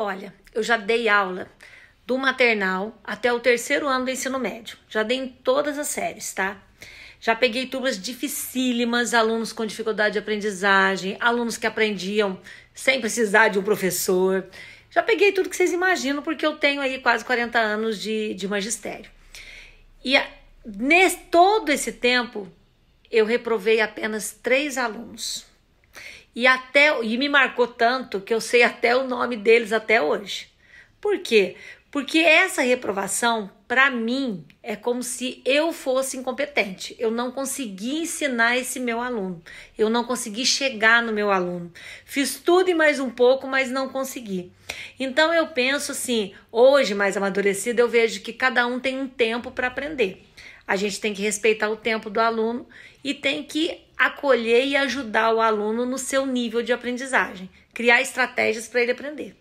Olha, eu já dei aula do maternal até o terceiro ano do ensino médio. Já dei em todas as séries, tá? Já peguei turmas dificílimas, alunos com dificuldade de aprendizagem, alunos que aprendiam sem precisar de um professor. Já peguei tudo que vocês imaginam, porque eu tenho aí quase 40 anos de, de magistério. E a, nesse, todo esse tempo, eu reprovei apenas três alunos. E até e me marcou tanto que eu sei até o nome deles até hoje. Por quê? Porque essa reprovação, para mim, é como se eu fosse incompetente. Eu não consegui ensinar esse meu aluno. Eu não consegui chegar no meu aluno. Fiz tudo e mais um pouco, mas não consegui. Então eu penso assim, hoje mais amadurecida, eu vejo que cada um tem um tempo para aprender. A gente tem que respeitar o tempo do aluno e tem que acolher e ajudar o aluno no seu nível de aprendizagem, criar estratégias para ele aprender.